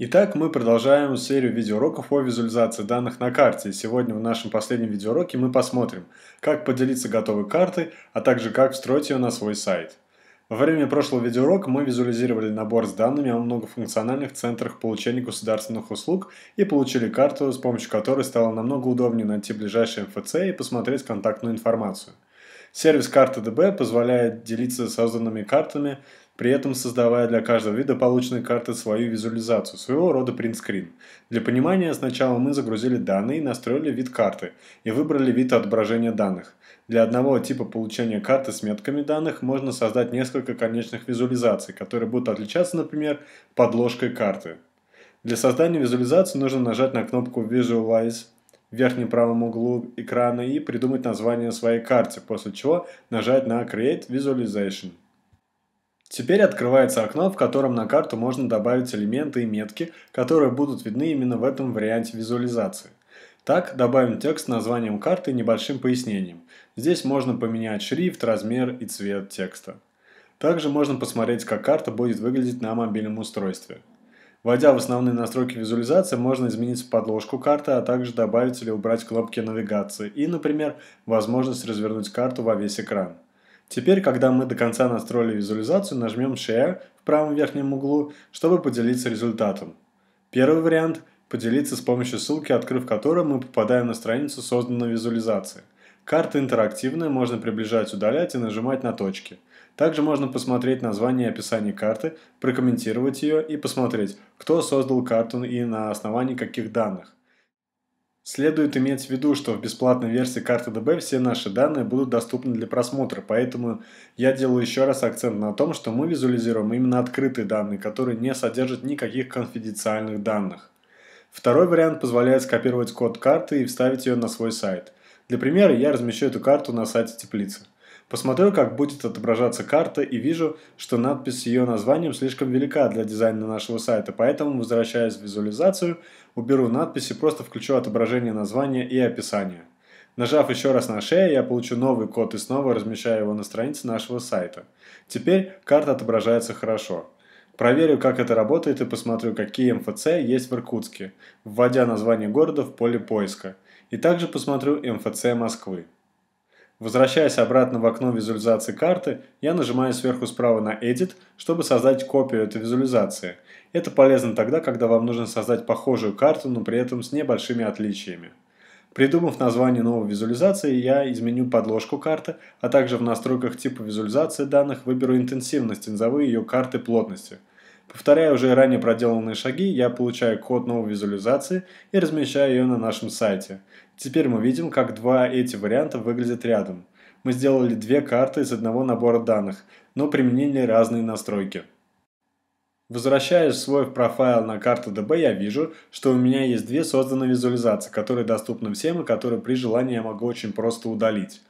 Итак, мы продолжаем серию видеоуроков о визуализации данных на карте. сегодня в нашем последнем видеоуроке мы посмотрим, как поделиться готовой картой, а также как встроить ее на свой сайт. Во время прошлого видеоурока мы визуализировали набор с данными о многофункциональных центрах получения государственных услуг и получили карту, с помощью которой стало намного удобнее найти ближайший МФЦ и посмотреть контактную информацию. Сервис карты ДБ позволяет делиться созданными картами при этом создавая для каждого вида полученной карты свою визуализацию, своего рода принтскрин. Для понимания сначала мы загрузили данные и настроили вид карты, и выбрали вид отображения данных. Для одного типа получения карты с метками данных можно создать несколько конечных визуализаций, которые будут отличаться, например, подложкой карты. Для создания визуализации нужно нажать на кнопку Visualize в верхнем правом углу экрана и придумать название своей карте, после чего нажать на Create Visualization. Теперь открывается окно, в котором на карту можно добавить элементы и метки, которые будут видны именно в этом варианте визуализации. Так, добавим текст с названием карты и небольшим пояснением. Здесь можно поменять шрифт, размер и цвет текста. Также можно посмотреть, как карта будет выглядеть на мобильном устройстве. Войдя в основные настройки визуализации, можно изменить подложку карты, а также добавить или убрать кнопки навигации и, например, возможность развернуть карту во весь экран. Теперь, когда мы до конца настроили визуализацию, нажмем Share в правом верхнем углу, чтобы поделиться результатом. Первый вариант – поделиться с помощью ссылки, открыв которую мы попадаем на страницу созданной визуализации. Карта интерактивная, можно приближать, удалять и нажимать на точки. Также можно посмотреть название и описание карты, прокомментировать ее и посмотреть, кто создал карту и на основании каких данных. Следует иметь в виду, что в бесплатной версии карты ДБ все наши данные будут доступны для просмотра, поэтому я делаю еще раз акцент на том, что мы визуализируем именно открытые данные, которые не содержат никаких конфиденциальных данных. Второй вариант позволяет скопировать код карты и вставить ее на свой сайт. Для примера я размещу эту карту на сайте теплицы. Посмотрю, как будет отображаться карта и вижу, что надпись с ее названием слишком велика для дизайна нашего сайта, поэтому возвращаясь в визуализацию, уберу надпись и просто включу отображение названия и описания. Нажав еще раз на шею, я получу новый код и снова размещаю его на странице нашего сайта. Теперь карта отображается хорошо. Проверю, как это работает и посмотрю, какие МФЦ есть в Иркутске, вводя название города в поле поиска. И также посмотрю МФЦ Москвы. Возвращаясь обратно в окно визуализации карты, я нажимаю сверху справа на Edit, чтобы создать копию этой визуализации. Это полезно тогда, когда вам нужно создать похожую карту, но при этом с небольшими отличиями. Придумав название новой визуализации, я изменю подложку карты, а также в настройках типа визуализации данных выберу интенсивность и ее карты плотностью. Повторяя уже ранее проделанные шаги, я получаю код новой визуализации и размещаю ее на нашем сайте. Теперь мы видим, как два эти варианта выглядят рядом. Мы сделали две карты из одного набора данных, но применили разные настройки. Возвращаясь в свой профайл на карту DB, я вижу, что у меня есть две созданные визуализации, которые доступны всем и которые при желании я могу очень просто удалить.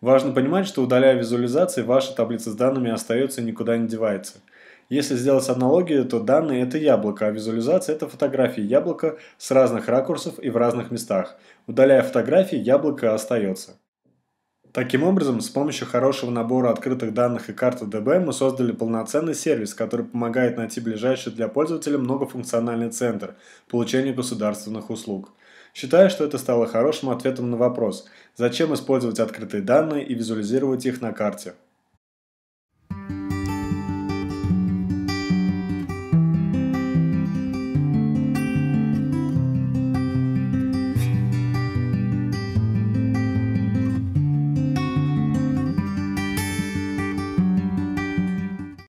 Важно понимать, что удаляя визуализации, ваша таблица с данными остается и никуда не девается. Если сделать аналогию, то данные – это яблоко, а визуализация – это фотографии яблока с разных ракурсов и в разных местах. Удаляя фотографии, яблоко остается. Таким образом, с помощью хорошего набора открытых данных и карты ДБ мы создали полноценный сервис, который помогает найти ближайший для пользователя многофункциональный центр получения государственных услуг. Считаю, что это стало хорошим ответом на вопрос, зачем использовать открытые данные и визуализировать их на карте.